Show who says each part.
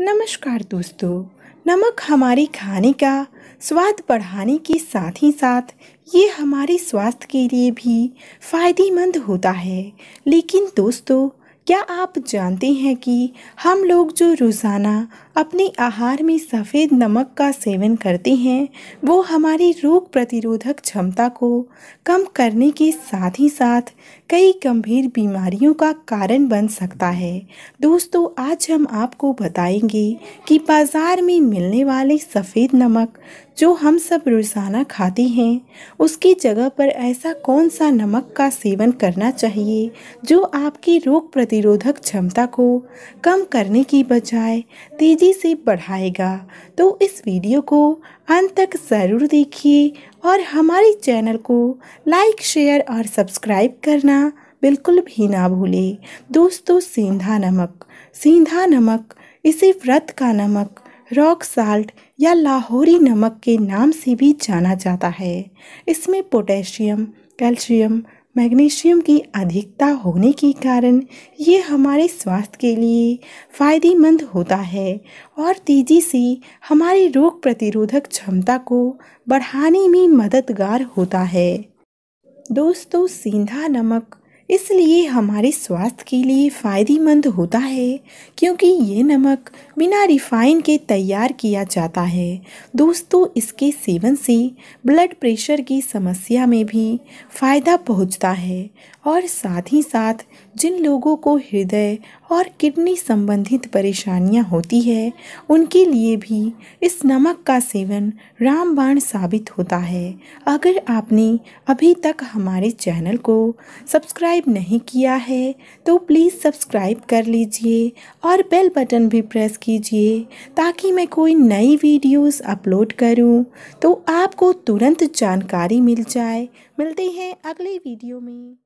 Speaker 1: नमस्कार दोस्तों नमक हमारी खाने का स्वाद बढ़ाने के साथ ही साथ ये हमारे स्वास्थ्य के लिए भी फ़ायदेमंद होता है लेकिन दोस्तों क्या आप जानते हैं कि हम लोग जो रोज़ाना अपने आहार में सफ़ेद नमक का सेवन करते हैं वो हमारी रोग प्रतिरोधक क्षमता को कम करने के साथ ही साथ कई गंभीर बीमारियों का कारण बन सकता है दोस्तों आज हम आपको बताएंगे कि बाज़ार में मिलने वाले सफ़ेद नमक जो हम सब रोज़ाना खाते हैं उसकी जगह पर ऐसा कौन सा नमक का सेवन करना चाहिए जो आपकी रोग प्रतिरोधक क्षमता को कम करने की बजाय तेज़ तेज़ी से बढ़ाएगा तो इस वीडियो को अंत तक ज़रूर देखिए और हमारे चैनल को लाइक शेयर और सब्सक्राइब करना बिल्कुल भी ना भूलें दोस्तों सेंधा नमक सेंधा नमक इसे व्रत का नमक रॉक साल्ट या लाहौरी नमक के नाम से भी जाना जाता है इसमें पोटेशियम कैल्शियम मैग्नीशियम की अधिकता होने के कारण ये हमारे स्वास्थ्य के लिए फ़ायदेमंद होता है और तेज़ी से हमारी रोग प्रतिरोधक क्षमता को बढ़ाने में मददगार होता है दोस्तों सेंधा नमक इसलिए हमारे स्वास्थ्य के लिए फ़ायदेमंद होता है क्योंकि ये नमक बिना रिफाइन के तैयार किया जाता है दोस्तों इसके सेवन से ब्लड प्रेशर की समस्या में भी फ़ायदा पहुंचता है और साथ ही साथ जिन लोगों को हृदय और किडनी संबंधित परेशानियां होती है उनके लिए भी इस नमक का सेवन रामबाण साबित होता है अगर आपने अभी तक हमारे चैनल को सब्सक्राइब सब्सक्राइब नहीं किया है तो प्लीज़ सब्सक्राइब कर लीजिए और बेल बटन भी प्रेस कीजिए ताकि मैं कोई नई वीडियोस अपलोड करूं तो आपको तुरंत जानकारी मिल जाए मिलते हैं अगले वीडियो में